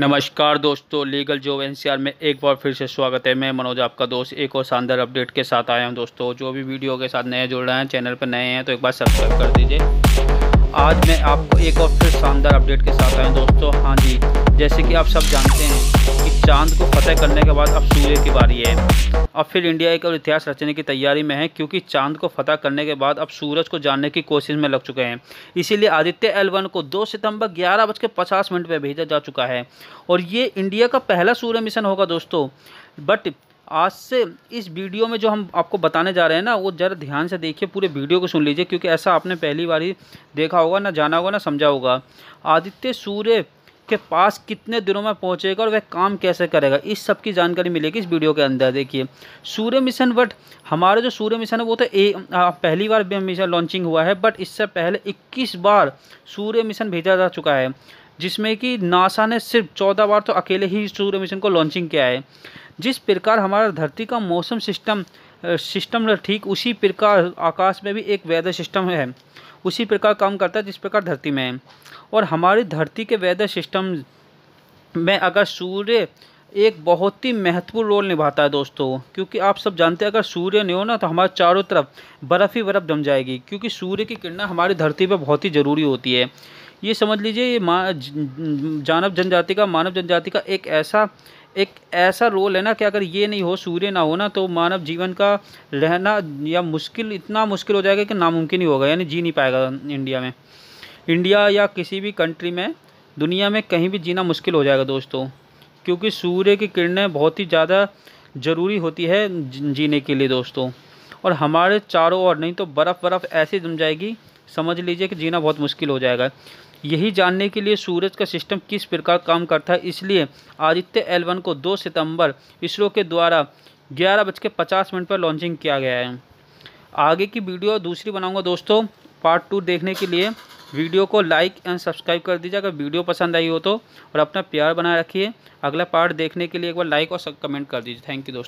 नमस्कार दोस्तों legal job NCR में एक बार फिर से स्वागत है मैं मनोज आपका दोस्त एक और शानदार अपडेट के साथ आया हूं दोस्तों जो भी वीडियो के साथ नए जुड़ रहे हैं चैनल पर नए हैं तो एक बार सब्सक्राइब कर दीजिए आज मैं आपको एक और फिर शानदार अपडेट के साथ आया दोस्तों हाँ जी जैसे कि आप सब जानते हैं कि चांद को फतेह करने के बाद अब सूर्य की बारी है अब फिर इंडिया एक और इतिहास रचने की तैयारी में है क्योंकि चांद को फतेह करने के बाद अब सूरज को जानने की कोशिश में लग चुके हैं इसीलिए आदित्य एल को 2 सितंबर ग्यारह बज के पचास मिनट पर भेजा जा चुका है और ये इंडिया का पहला सूर्य मिशन होगा दोस्तों बट आज से इस वीडियो में जो हम आपको बताने जा रहे हैं ना वो ज़रा ध्यान से देखिए पूरे वीडियो को सुन लीजिए क्योंकि ऐसा आपने पहली बार ही देखा होगा ना जाना होगा ना समझा होगा आदित्य सूर्य के पास कितने दिनों में पहुंचेगा और वह काम कैसे करेगा इस सब की जानकारी मिलेगी इस वीडियो के अंदर देखिए सूर्य मिशन बट हमारा जो सूर्य मिशन है वो तो ए आ, पहली बार मिशन लॉन्चिंग हुआ है बट इससे पहले 21 बार सूर्य मिशन भेजा जा चुका है जिसमें कि नासा ने सिर्फ चौदह बार तो अकेले ही सूर्य मिशन को लॉन्चिंग किया है जिस प्रकार हमारा धरती का मौसम सिस्टम सिस्टम ठीक उसी प्रकार आकाश में भी एक वेदर सिस्टम है उसी प्रकार काम करता है जिस प्रकार धरती में है और हमारी धरती के वेदर सिस्टम में अगर सूर्य एक बहुत ही महत्वपूर्ण रोल निभाता है दोस्तों क्योंकि आप सब जानते हैं अगर सूर्य नहीं हो ना तो हमारे चारों तरफ बर्फ़ ही बर्फ़ जम जाएगी क्योंकि सूर्य की किरणा हमारी धरती पर बहुत ही ज़रूरी होती है ये समझ लीजिए ये जानव जनजाति का मानव जनजाति का एक ऐसा एक ऐसा रोल है ना कि अगर ये नहीं हो सूर्य ना हो ना तो मानव जीवन का रहना या मुश्किल इतना मुश्किल हो जाएगा कि नामुमकिन ही होगा यानी जी नहीं पाएगा इंडिया में इंडिया या किसी भी कंट्री में दुनिया में कहीं भी जीना मुश्किल हो जाएगा दोस्तों क्योंकि सूर्य की किरणें बहुत ही ज़्यादा ज़रूरी होती है जीने के लिए दोस्तों और हमारे चारों ओर नहीं तो बर्फ़ बर्फ़ ऐसे जम जाएगी समझ लीजिए कि जीना बहुत मुश्किल हो जाएगा यही जानने के लिए सूरज का सिस्टम किस प्रकार काम करता है इसलिए आदित्य एल को 2 सितंबर इसरो के द्वारा ग्यारह बज के पचास मिनट पर लॉन्चिंग किया गया है आगे की वीडियो दूसरी बनाऊंगा दोस्तों पार्ट टू देखने के लिए वीडियो को लाइक एंड सब्सक्राइब कर दीजिए अगर वीडियो पसंद आई हो तो और अपना प्यार बनाए रखिए अगला पार्ट देखने के लिए एक बार लाइक और कमेंट कर दीजिए थैंक यू दोस्तों